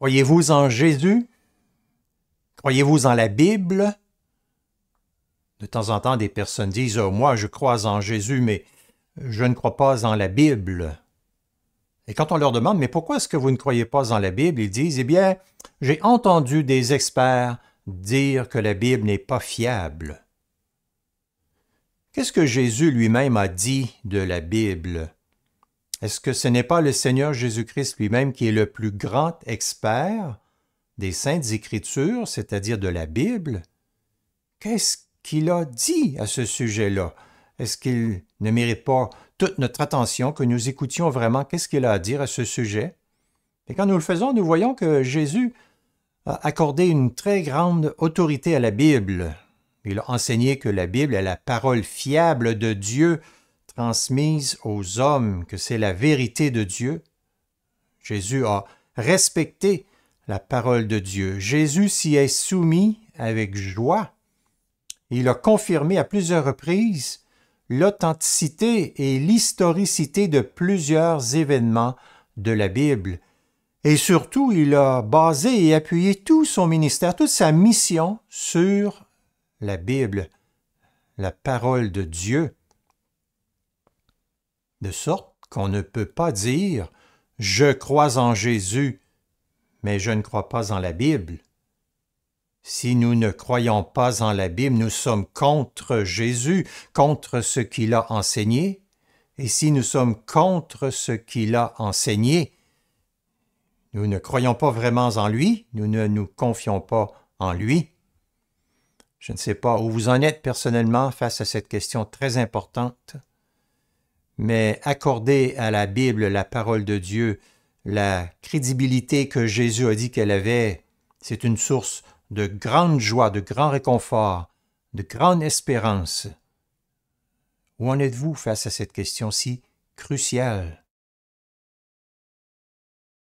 Croyez-vous en Jésus? Croyez-vous en la Bible? De temps en temps, des personnes disent ah, Moi, je crois en Jésus, mais je ne crois pas en la Bible. Et quand on leur demande Mais pourquoi est-ce que vous ne croyez pas en la Bible ils disent Eh bien, j'ai entendu des experts dire que la Bible n'est pas fiable. Qu'est-ce que Jésus lui-même a dit de la Bible est-ce que ce n'est pas le Seigneur Jésus-Christ lui-même qui est le plus grand expert des saintes écritures, c'est-à-dire de la Bible? Qu'est-ce qu'il a dit à ce sujet-là? Est-ce qu'il ne mérite pas toute notre attention, que nous écoutions vraiment qu'est-ce qu'il a à dire à ce sujet? Et quand nous le faisons, nous voyons que Jésus a accordé une très grande autorité à la Bible. Il a enseigné que la Bible est la parole fiable de Dieu transmise aux hommes que c'est la vérité de Dieu, Jésus a respecté la parole de Dieu. Jésus s'y est soumis avec joie. Il a confirmé à plusieurs reprises l'authenticité et l'historicité de plusieurs événements de la Bible. Et surtout, il a basé et appuyé tout son ministère, toute sa mission sur la Bible, la parole de Dieu de sorte qu'on ne peut pas dire ⁇ Je crois en Jésus, mais je ne crois pas en la Bible ⁇ Si nous ne croyons pas en la Bible, nous sommes contre Jésus, contre ce qu'il a enseigné, et si nous sommes contre ce qu'il a enseigné, nous ne croyons pas vraiment en lui, nous ne nous confions pas en lui. Je ne sais pas où vous en êtes personnellement face à cette question très importante mais accorder à la Bible, la parole de Dieu, la crédibilité que Jésus a dit qu'elle avait, c'est une source de grande joie, de grand réconfort, de grande espérance. Où en êtes-vous face à cette question si cruciale